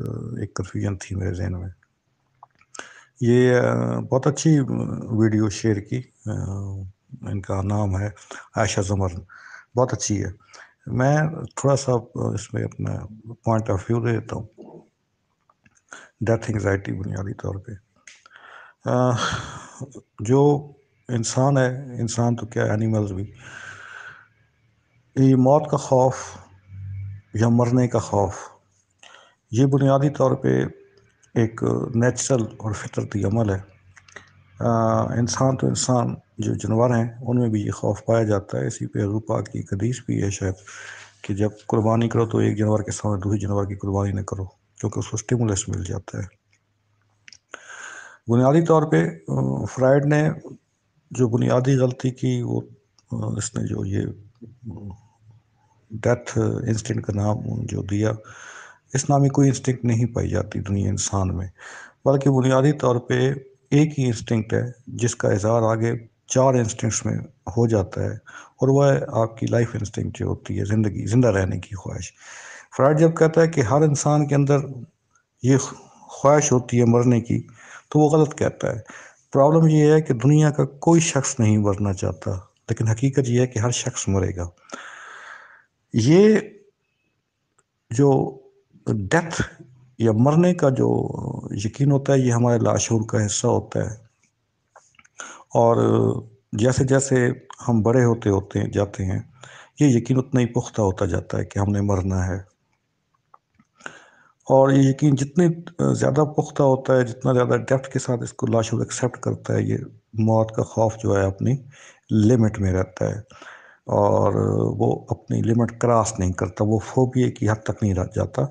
एक कन्फ्यूजन थी मेरे जहन में ये बहुत अच्छी वीडियो शेयर की इनका नाम है आयशा जमर बहुत अच्छी है मैं थोड़ा सा इसमें अपना पॉइंट ऑफ व्यू दे देता हूँ डेथ एंगजाइटी बुनियादी तौर पे जो इंसान है इंसान तो क्या एनिमल्स भी ये मौत का खौफ या मरने का खौफ ये बुनियादी तौर पे एक नेचुरल और फितरती अमल है इंसान तो इंसान जो जानवर हैं उनमें भी ये खौफ पाया जाता है इसी पे रूपा की कदीस भी है शायद कि जब कुर्बानी करो तो एक जानवर के सामने दूसरे जानवर की कुर्बानी ना करो क्योंकि उसको स्टिमुलस मिल जाता है बुनियादी तौर पे फ्राइड ने जो बुनियादी गलती की वो इसने जो ये डेथ इंस्टेंट का नाम जो दिया इस नाम की कोई इंस्टिंक्ट नहीं पाई जाती दुनिया इंसान में बल्कि बुनियादी तौर पे एक ही इंस्टिंक्ट है जिसका इजहार आगे चार इंस्टिंक्ट्स में हो जाता है और वह आपकी लाइफ इंस्टिंक्ट जो होती है ज़िंदगी ज़िंदा रहने की ख्वाहिश फ्राइड जब कहता है कि हर इंसान के अंदर ये ख्वाहिश होती है मरने की तो वो गलत कहता है प्रॉब्लम ये है कि दुनिया का कोई शख्स नहीं मरना चाहता लेकिन हकीकत यह है कि हर शख्स मरेगा ये जो तो डेथ या मरने का जो यकीन होता है ये हमारे लाशूर का हिस्सा होता है और जैसे जैसे हम बड़े होते होते जाते हैं ये यकीन उतना ही पुख्ता होता जाता है कि हमने मरना है और ये यकीन जितने ज़्यादा पुख्ता होता है जितना ज़्यादा डेप्थ के साथ इसको लाशूर एक्सेप्ट करता है ये मौत का खौफ जो है अपनी लिमिट में रहता है और वो अपनी लिमिट क्रॉस नहीं करता वो फोबिया की हद तक नहीं रह जाता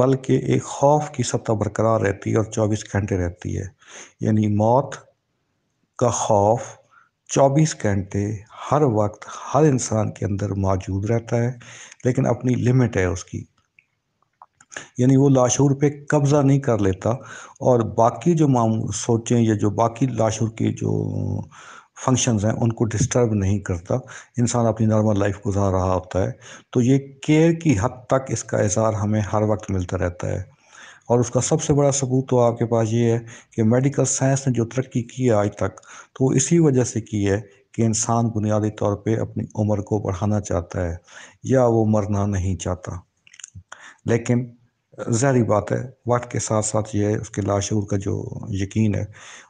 बल्कि एक खौफ की सतह बरकरार रहती है और 24 घंटे रहती है यानी मौत का खौफ 24 घंटे हर वक्त हर इंसान के अंदर मौजूद रहता है लेकिन अपनी लिमिट है उसकी यानी वो लाशूर पे कब्ज़ा नहीं कर लेता और बाकी जो मामू सोचें या जो बाकी लाशूर की जो फंक्शंस हैं उनको डिस्टर्ब नहीं करता इंसान अपनी नॉर्मल लाइफ गुजार रहा होता है तो ये केयर की हद तक इसका इजहार हमें हर वक्त मिलता रहता है और उसका सबसे बड़ा सबूत तो आपके पास ये है कि मेडिकल साइंस ने जो तरक्की की है आज तक तो वो इसी वजह से की है कि इंसान बुनियादी तौर पे अपनी उम्र को बढ़ाना चाहता है या वो मरना नहीं चाहता लेकिन ज़ाहरी बात है वक्त के साथ साथ ये उसके लाशूर का जो यकीन है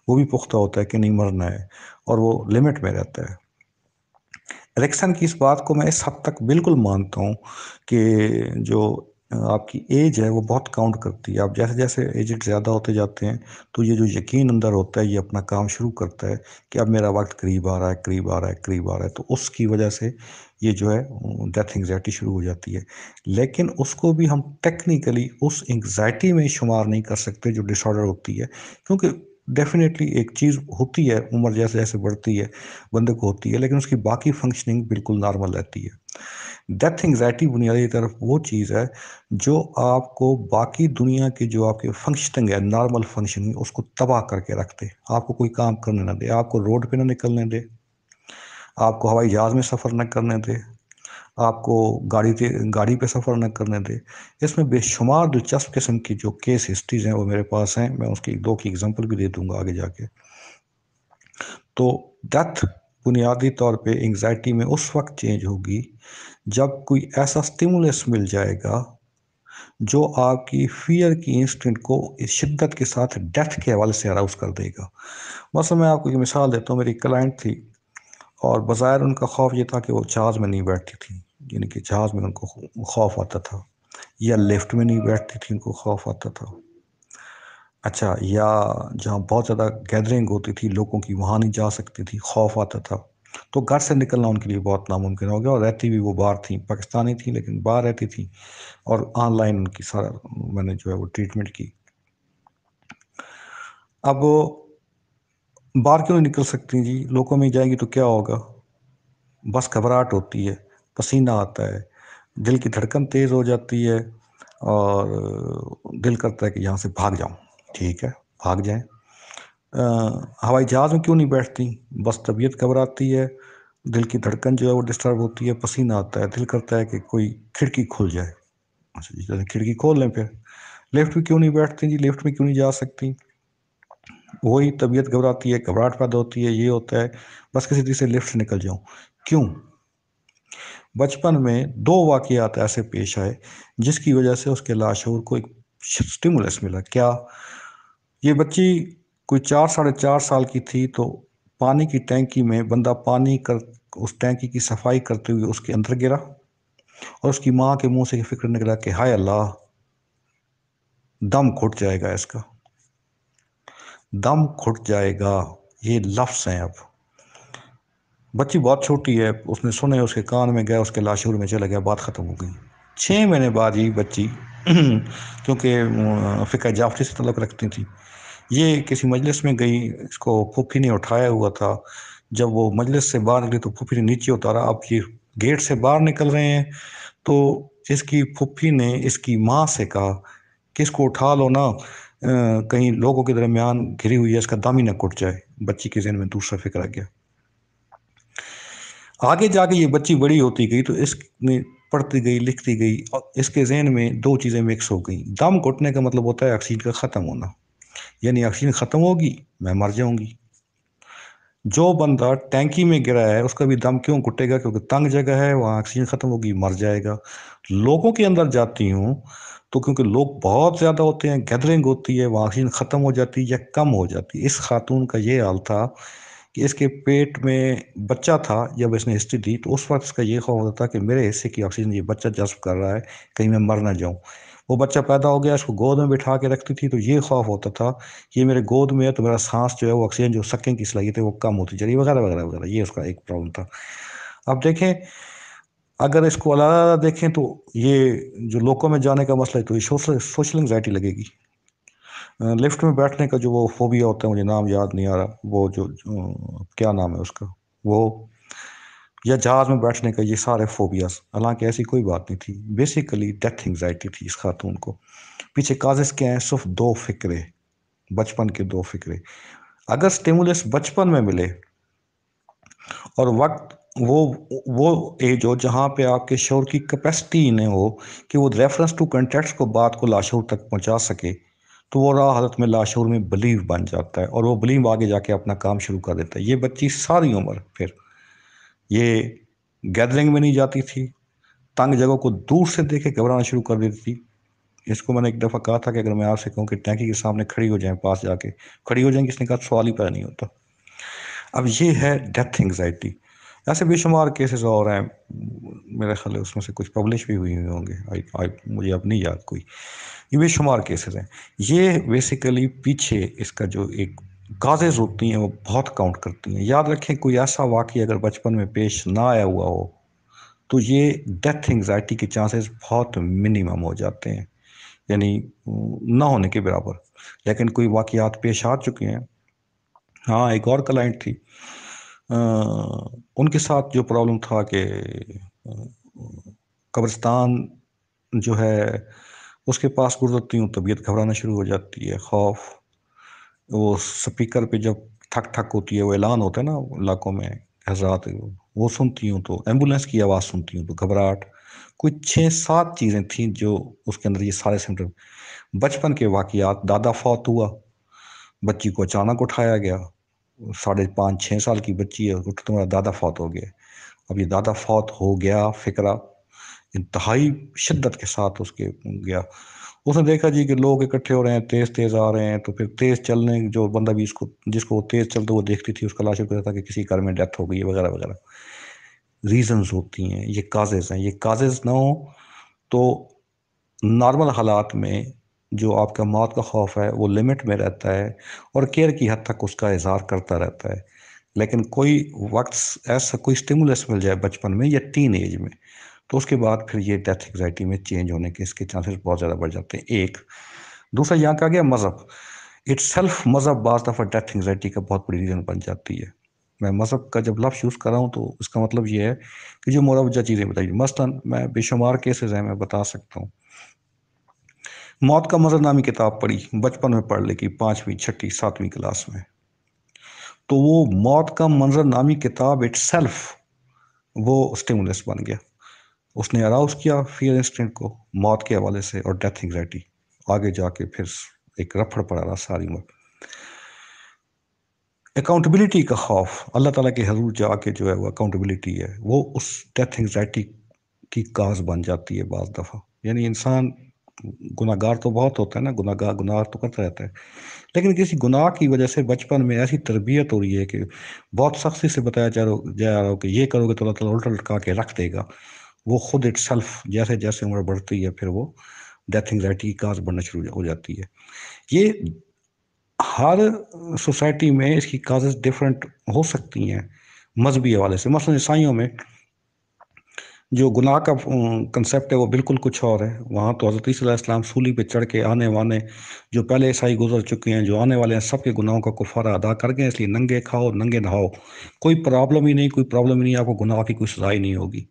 वो भी पुख्ता होता है कि नहीं मरना है और वो लिमिट में रहता है एलेक्सन की इस बात को मैं इस हद तक बिल्कुल मानता हूँ कि जो आपकी एज है वो बहुत काउंट करती है आप जैसे जैसे एजेड ज़्यादा होते जाते हैं तो ये जो यकीन अंदर होता है ये अपना काम शुरू करता है कि अब मेरा वक्त करीब आ रहा है करीब आ रहा है करीब आ रहा है तो उसकी वजह से ये जो है डेथ एंगजाइटी शुरू हो जाती है लेकिन उसको भी हम टेक्निकली उस एंगजाइटी में शुमार नहीं कर सकते जो डिसऑर्डर होती है क्योंकि डेफिनेटली एक चीज़ होती है उम्र जैसे जैसे बढ़ती है बंदे को होती है लेकिन उसकी बाकी फंक्शनिंग बिल्कुल नॉर्मल रहती है डेथ एंगजाइटी बुनियादी तरफ वो चीज़ है जो आपको बाकी दुनिया के जो आपके फंक्शनिंग है नॉर्मल फंक्शनिंग उसको तबाह करके रखते आपको कोई काम करने ना दे आपको रोड पे ना निकलने दे आपको हवाई जहाज़ में सफ़र न करने दे आपको गाड़ी पे गाड़ी पे सफ़र न करने दे इसमें बेशुमार दिलचस्प किस्म की जो केस हिस्ट्रीज़ हैं वो मेरे पास हैं मैं उसकी दो की एग्ज़ाम्पल भी दे दूंगा आगे जाके तो डेथ बुनियादी तौर पे एंगजाइटी में उस वक्त चेंज होगी जब कोई ऐसा स्टिमुलस मिल जाएगा जो आपकी फियर की इंस्टेंट को इस शिद्दत के साथ डेथ के हवाले से अराउज कर देगा बस मैं आपको एक मिसाल देता हूँ मेरी क्लाइंट थी और बाहर उनका खौफ ये था कि वो जहाज़ में नहीं बैठती थी यानी कि जहाज़ में उनको खौफ आता था या लिफ्ट में नहीं बैठती थी उनको खौफ आता था अच्छा या जहाँ बहुत ज़्यादा गैदरिंग होती थी लोगों की वहाँ नहीं जा सकती थी खौफ आता था तो घर से निकलना उनके लिए बहुत नामुमकिन हो गया और रहती भी वो बाहर थी पाकिस्तानी थी लेकिन बाहर रहती थी और ऑनलाइन उनकी सारा मैंने जो है वो ट्रीटमेंट की अब बाहर क्यों नहीं निकल सकती जी लोगों में जाएंगी तो क्या होगा बस घबराहट होती है पसीना आता है दिल की धड़कन तेज़ हो जाती है और दिल करता है कि यहाँ से भाग जाऊँ ठीक है भाग जाएँ हवाई जहाज़ में क्यों नहीं बैठती बस तबीयत घबराती है दिल की धड़कन जो है वो डिस्टर्ब होती है पसीना आता है दिल करता है कि कोई खिड़की खुल जाए अच्छा जी तो खिड़की खोल लें फिर लिफ्ट में क्यों नहीं बैठती जी लिफ्ट में क्यों नहीं जा सकती वही तबीयत घबराती है घबराहट पैदा होती है ये होता है बस किसी तरीके से लिफ्ट निकल जाऊँ क्यों बचपन में दो वाक़ात ऐसे पेश आए जिसकी वजह से उसके लाशूर को एक स्टिमुलस मिला क्या ये बच्ची कोई चार साढ़े चार साल की थी तो पानी की टैंकी में बंदा पानी कर उस टैंकी की सफाई करते हुए उसके अंदर गिरा और उसकी माँ के मुंह से फिक्र निकला कि हाय अल्लाह दम घुट जाएगा इसका दम घुट जाएगा ये लफ्स हैं अब बच्ची बहुत छोटी है उसने सुने उसके कान में गया उसके लाशूर में चला गया बात ख़त्म हो गई छः महीने बाद ये बच्ची क्योंकि फ़िका जाफरी से तलब रखती थी ये किसी मजलिस में गई इसको फूफी ने उठाया हुआ था जब वो मजलिस से बाहर निकली तो फूफी ने नीचे उतारा अब ये गेट से बाहर निकल रहे हैं तो इसकी फूफी ने इसकी माँ से कहा कि इसको उठा लो ना कहीं लोगों के दरमियान घिरी हुई है इसका ही ना कुट जाए बच्ची के जहन में दूसरा फिक्र आ गया आगे जाके ये बच्ची बड़ी होती गई तो इसने पढ़ती गई लिखती गई और इसके जहन में दो चीज़ें मिक्स हो गई दम घुटने का मतलब होता है ऑक्सीजन का ख़त्म होना यानी ऑक्सीजन ख़त्म होगी मैं मर जाऊंगी जो बंदा टैंकी में गिरा है उसका भी दम क्यों घुटेगा क्योंकि तंग जगह है वहाँ ऑक्सीजन ख़त्म होगी मर जाएगा लोगों के अंदर जाती हूँ तो क्योंकि लोग बहुत ज़्यादा होते हैं गैदरिंग होती है ऑक्सीजन ख़त्म हो जाती है या कम हो जाती है इस खातून का ये हाल था कि इसके पेट में बच्चा था जब इसने हिस्ट्री दी तो उस वक्त इसका ये खौफ होता था कि मेरे हिस्से की ऑक्सीजन ये बच्चा जज्ब कर रहा है कहीं मैं मर ना जाऊँ वो बच्चा पैदा हो गया इसको गोद में बिठा के रखती थी तो ये खौफ होता था कि मेरे गोद में है तो मेरा सांस जो है वो ऑक्सीजन जो सक्कें की सलाहियत थी वो कम होती चली वगैरह वगैरह वगैरह ये उसका एक प्रॉब्लम था अब देखें अगर इसको अलग देखें तो ये जो लोगों में जाने का मसला है तो ये सोशल सोशल एंगजाइटी लगेगी लिफ्ट में बैठने का जो वो फोबिया होता है मुझे नाम याद नहीं आ रहा वो जो, जो क्या नाम है उसका वो या जहाज़ में बैठने का ये सारे फोबियाज हालांकि ऐसी कोई बात नहीं थी बेसिकली डेथ एंगजाइटी थी इस खातून को पीछे काजिज क्या हैं सिर्फ दो फिक्रे बचपन के दो फिक्रे अगर स्टिमुलस बचपन में मिले और वक्त वो वो एज हो जहाँ पे आपके शोर की कैपेसिटी इन्हें हो कि वो रेफरेंस टू कंटेक्ट्स को बात को लाशोर तक पहुँचा सके तो वो रहा हालत में लाशोर में बिलीव बन जाता है और वो बिलीव आगे जाके अपना काम शुरू कर देता है ये बच्ची सारी उम्र फिर ये गैदरिंग में नहीं जाती थी तंग जगह को दूर से देख के घबराना शुरू कर देती थी इसको मैंने एक दफ़ा कहा था कि अगर मैं आपसे कहूँ कि टैंकी के सामने खड़ी हो जाए पास जाके खड़ी हो जाएंगी इसने कहा सवाल ही पैदा नहीं होता अब ये है डेथ एंगजाइटी ऐसे बेशुमार केसेस और हैं मेरे ख्याल है उसमें से कुछ पब्लिश भी हुए होंगे आई आई मुझे अब नहीं याद कोई ये बेशुमार केसेस हैं ये बेसिकली पीछे इसका जो एक गाजेज होती हैं वो बहुत काउंट करती हैं याद रखें कोई ऐसा वाक्य अगर बचपन में पेश ना आया हुआ हो तो ये डेथ एंगजाइटी के चांसेस बहुत मिनिमम हो जाते हैं यानी ना होने के बराबर लेकिन कोई वाक़ात पेश आ चुके हैं हाँ एक और क्लाइंट थी उनके साथ जो प्रॉब्लम था कि कब्रिस्तान जो है उसके पास गुजरती हूँ तबीयत घबराना शुरू हो जाती है खौफ वो स्पीकर पे जब थक थक होती है वो ऐलान होता है ना इलाकों में हजरात वो सुनती हूँ तो एम्बुलेंस की आवाज़ सुनती हूँ तो घबराहट कुछ छः सात चीज़ें थीं जो उसके अंदर ये सारे सिम्टम बचपन के वाक़ात दादा फौत हुआ बच्ची को अचानक उठाया गया साढ़े पाँच छः साल की बच्ची है उसको तुम्हारा दादा फौत हो गया अब ये दादा फौत हो गया फिक्रा इंतहाई शिद्दत के साथ उसके गया उसने देखा जी कि लोग इकट्ठे हो रहे हैं तेज़ तेज़ आ रहे हैं तो फिर तेज़ चलने जो बंदा भी इसको जिसको वो तेज़ चलता वो देखती थी उसका लाश कहता था कि किसी घर में डेथ हो गई वगैरह वगैरह रीजंस होती हैं ये काजेज़ हैं ये काजेज़ ना हो तो नॉर्मल हालात में जो आपका मौत का खौफ है वो लिमिट में रहता है और केयर की हद तक उसका इजहार करता रहता है लेकिन कोई वक्त ऐसा कोई स्टिमुलस मिल जाए बचपन में या टीन एज में तो उसके बाद फिर ये डेथ एग्जाइटी में चेंज होने के इसके चांसेस बहुत ज़्यादा बढ़ जाते हैं एक दूसरा यहाँ कहा गया मज़हब इट सेल्फ मज़हब बाज दफ़ा डेथ एंगजाइटी का बहुत बड़ी रीज़न बन जाती है मैं मज़हब का जब लफ्ज़ यूज़ कर रहा हूँ तो इसका मतलब ये है कि जो मुरवजा चीज़ें बताइए मसलन मैं बेशुमार केसेस हैं मैं बता सकता हूँ मौत का मज़र नामी किताब पढ़ी बचपन में पढ़ लेगी पाँचवीं छठी सातवीं क्लास में तो वो मौत का मंजर नामी किताब इट वो स्टिमुलस बन गया उसने अराउज किया फियर इंस्टेंट को मौत के हवाले से और डेथ एंगजाइटी आगे जाके फिर एक रफड़ पड़ा रहा सारी उम्र अकाउंटेबिलिटी का खौफ अल्लाह ताला के हजूर जाके जो है वो अकाउंटेबिलिटी है वो उस डेथ एंगजाइटी की काज बन जाती है बज़ दफ़ा यानी इंसान गुनागार तो बहुत होता है ना गुनागार गुनाह तो करता रहता है लेकिन किसी गुनाह की वजह से बचपन में ऐसी तरबियत हो रही है कि बहुत सख्ती से बताया जा रहा हो कि ये करोगे तो अल्लाह उल्टा लटका के रख देगा वो खुद इट सेल्फ जैसे जैसे उम्र बढ़ती है फिर वो डेथ एंगजाइटी की काज बढ़ना शुरू हो जाती है ये हर सोसाइटी में इसकी काजेज डिफरेंट हो सकती हैं मजहबी हवाले से मसलन ईसाइयों में जो गुनाह का कंसेप्ट है वो बिल्कुल कुछ और है वहाँ तो हज़रत सलाम सूली पे चढ़ के आने वाने जो पहले ईसाई गुजर चुके हैं जो आने वाले हैं सबके गुनाहों का कुफारा अदा कर गए इसलिए नंगे खाओ नंगे नहाओ कोई प्रॉब्लम ही नहीं कोई प्रॉब्लम ही नहीं आपको गुनाह की कोई सजा ही नहीं होगी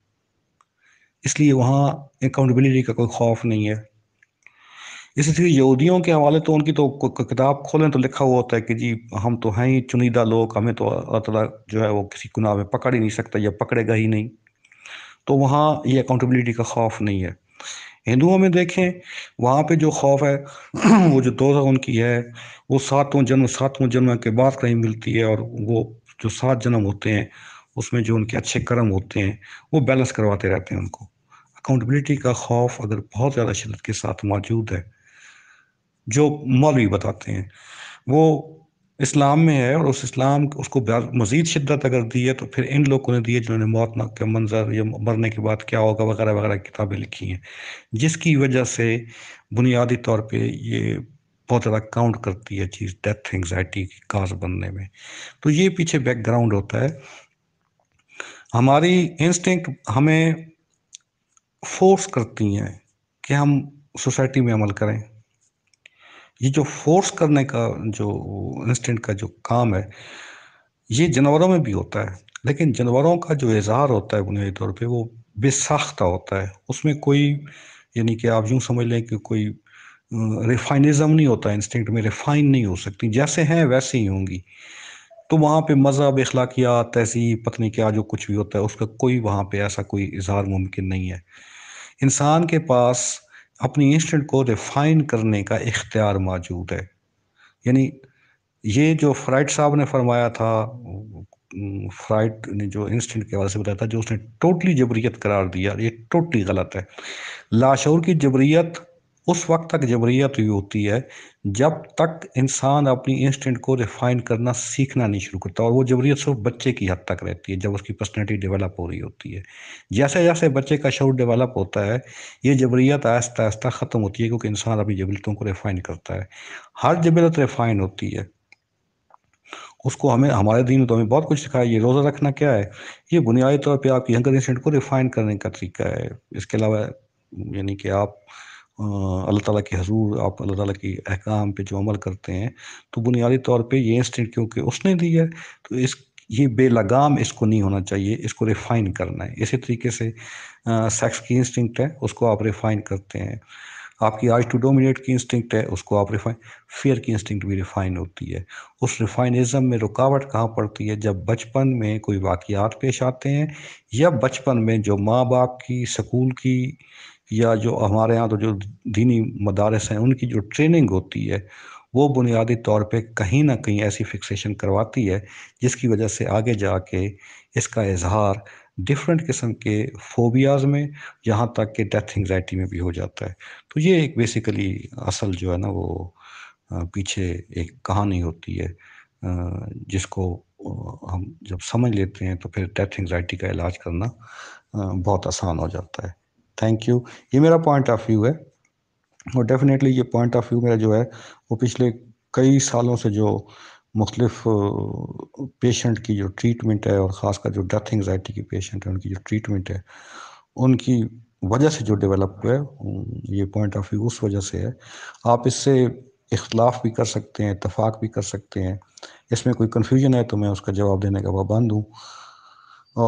इसलिए वहाँ अकाउंटबिलिटी का कोई खौफ नहीं है इसलिए यहूदियों के हवाले तो उनकी तो किताब खोलें तो लिखा हुआ होता है कि जी हम तो हैं ही चुनिंदा लोग हमें तो अल्लाह तला जो है वो किसी गुनाह में पकड़ ही नहीं सकता या पकड़ेगा ही नहीं तो वहाँ ये अकाउंटेबिलिटी का खौफ नहीं है हिंदुओं में देखें वहाँ पे जो खौफ है वो जो दो उनकी है वो सातों जन्म सातों जन्म के बाद कहीं मिलती है और वो जो सात जन्म होते हैं उसमें जो उनके अच्छे कर्म होते हैं वो बैलेंस करवाते रहते हैं उनको अकाउंटेबिलिटी का खौफ अगर बहुत ज़्यादा शिद्दत के साथ मौजूद है जो मौलवी बताते हैं वो इस्लाम में है और उस इस्लाम उसको मज़ीद शिद्दत अगर दी है तो फिर इन लोगों ने दी है जिन्होंने मौत के मंजर या मरने के बाद क्या होगा वगैरह वगैरह किताबें लिखी हैं जिसकी वजह से बुनियादी तौर पे ये बहुत ज़्यादा काउंट करती है चीज़ डेथ एंगजाइटी की काज बनने में तो ये पीछे बैकग्राउंड होता है हमारी इंस्टिंग हमें फोर्स करती हैं कि हम सोसाइटी में अमल करें ये जो फोर्स करने का जो इंस्टेंट का जो काम है ये जानवरों में भी होता है लेकिन जानवरों का जो इजहार होता है बुनियादी तौर पे वो बेसाख्ता होता है उसमें कोई यानी कि आप यूँ समझ लें कि कोई रिफाइनिज़म नहीं होता इंस्टिंक्ट में रिफाइन नहीं हो सकती जैसे हैं वैसे ही होंगी तो वहाँ पे मज़हब अखलाकियात तहसीब पत्नी क्या जो कुछ भी होता है उसका कोई वहाँ पे ऐसा कोई इजहार मुमकिन नहीं है इंसान के पास अपनी इंस्टेंट को रिफाइन करने का इख्तियार मौजूद है यानी ये जो फ्राइड साहब ने फरमाया था फ्राइड ने जो इंस्टेंट के हवाले से बताया था जो उसने टोटली जबरीत करार दिया ये टोटली गलत है लाशौर की जबरीत उस वक्त तक जबरियत हुई होती है जब तक इंसान अपनी इंस्टेंट को रिफाइन करना सीखना नहीं शुरू करता और वो जबरियत सिर्फ बच्चे की हद तक रहती है जब उसकी पर्सनैलिटी डेवलप हो रही होती है जैसे जैसे बच्चे का शौर डेवलप होता है ये जबरियत आहिस्ता आहिस्ता ख़त्म होती है क्योंकि इंसान अपनी जबरियतों को रिफाइन करता है हर जबरत रिफाइन होती है उसको हमें हमारे दिन में तो हमें बहुत कुछ सिखाया ये रोज़ा रखना क्या है ये बुनियादी तौर पर आपकी हंगर इंस्टेंट को रिफाइन करने का तरीका है इसके अलावा यानी कि आप अल्लाह ताला के हजूर आप अल्लाह ताला के अहकाम पे जो अमल करते हैं तो बुनियादी तौर पे ये इंस्टेंट क्योंकि उसने दिया है तो इस ये बेलगाम इसको नहीं होना चाहिए इसको रिफाइन करना है इसी तरीके से आ, सेक्स की इंस्टिंक्ट है उसको आप रिफाइन करते हैं आपकी आज टू डोमिनेट की इंस्टिंक्ट है उसको आप रिफाइन फेयर की इंस्टिंक्ट भी रिफाइन होती है उस रिफाइनिज़म में रुकावट कहाँ पड़ती है जब बचपन में कोई वाक़ात पेश आते हैं या बचपन में जो माँ बाप की स्कूल की या जो हमारे यहाँ तो जो दीनी मदारस हैं उनकी जो ट्रेनिंग होती है वो बुनियादी तौर पे कहीं ना कहीं ऐसी फिक्सेशन करवाती है जिसकी वजह से आगे जाके इसका इजहार डिफरेंट किस्म के फोबियाज में यहाँ तक कि डेथ एंगजाइटी में भी हो जाता है तो ये एक बेसिकली असल जो है ना वो पीछे एक कहानी होती है जिसको हम जब समझ लेते हैं तो फिर डेथ एंगजाइटी का इलाज करना बहुत आसान हो जाता है थैंक यू ये मेरा पॉइंट ऑफ व्यू है और डेफिनेटली ये पॉइंट ऑफ व्यू मेरा जो है वो पिछले कई सालों से जो मुख्तलिफ पेशेंट की जो ट्रीटमेंट है और ख़ासकर जो डेथ एंगजाइटी के पेशेंट हैं उनकी जो ट्रीटमेंट है उनकी वजह से जो डेवलप हुआ है ये पॉइंट ऑफ व्यू उस वजह से है आप इससे इख्लाफ भी कर सकते हैं इतफाक़ भी कर सकते हैं इसमें कोई कन्फ्यूजन है तो मैं उसका जवाब देने का पाबंद हूँ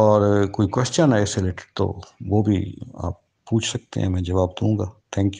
और कोई क्वेश्चन है इससे रिलेटेड तो वो भी आप पूछ सकते हैं मैं जवाब दूंगा थैंक यू